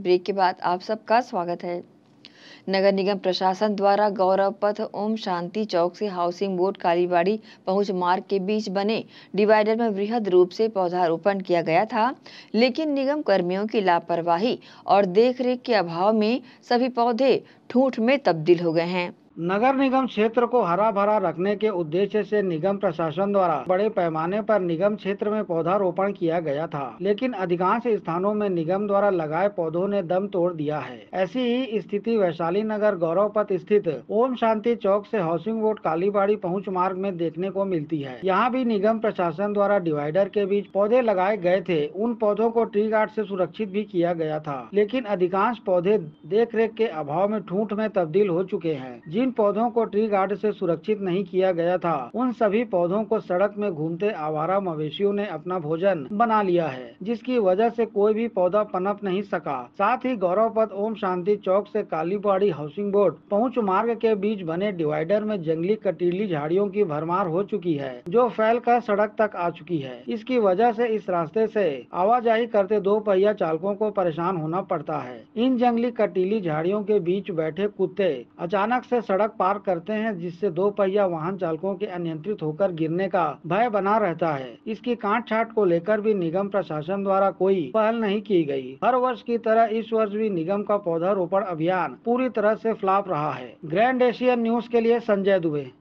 Break के बाद आप सबका स्वागत है नगर निगम प्रशासन द्वारा गौरव पथ ओम शांति चौक से हाउसिंग बोर्ड कालीबाड़ी पहुंच मार्ग के बीच बने डिवाइडर में वृहद रूप से पौधारोपण किया गया था लेकिन निगम कर्मियों की लापरवाही और देखरेख के अभाव में सभी पौधे ठूठ में तब्दील हो गए हैं नगर निगम क्षेत्र को हरा भरा रखने के उद्देश्य से निगम प्रशासन द्वारा बड़े पैमाने पर निगम क्षेत्र में पौधारोपण किया गया था लेकिन अधिकांश स्थानों में निगम द्वारा लगाए पौधों ने दम तोड़ दिया है ऐसी ही स्थिति वैशाली नगर पथ स्थित ओम शांति चौक से हाउसिंग बोर्ड कालीबाड़ी पहुँच मार्ग में देखने को मिलती है यहाँ भी निगम प्रशासन द्वारा डिवाइडर के बीच पौधे लगाए गए थे उन पौधों को ट्री गार्ड ऐसी सुरक्षित भी किया गया था लेकिन अधिकांश पौधे देख के अभाव में ठूठ में तब्दील हो चुके हैं जिन जिन पौधों को ट्री गार्ड से सुरक्षित नहीं किया गया था उन सभी पौधों को सड़क में घूमते आवारा मवेशियों ने अपना भोजन बना लिया है जिसकी वजह से कोई भी पौधा पनप नहीं सका साथ ही गौरव पद ओम शांति चौक से कालीबाड़ी हाउसिंग बोर्ड पहुंच मार्ग के बीच बने डिवाइडर में जंगली कटीली झाड़ियों की भरमार हो चुकी है जो फैल कर सड़क तक आ चुकी है इसकी वजह से इस रास्ते से आवाजाही करते दो पहिया चालकों को परेशान होना पड़ता है इन जंगली कटीली झाड़ियों के बीच बैठे कुत्ते अचानक से सड़क पार करते हैं जिससे दो पहिया वाहन चालकों के अनियंत्रित होकर गिरने का भय बना रहता है इसकी काट छाट को लेकर भी निगम प्रशासन द्वारा कोई पहल नहीं की गई। हर वर्ष की तरह इस वर्ष भी निगम का पौधा रोपण अभियान पूरी तरह से फ्लाप रहा है ग्रैंड एशियन न्यूज के लिए संजय दुबे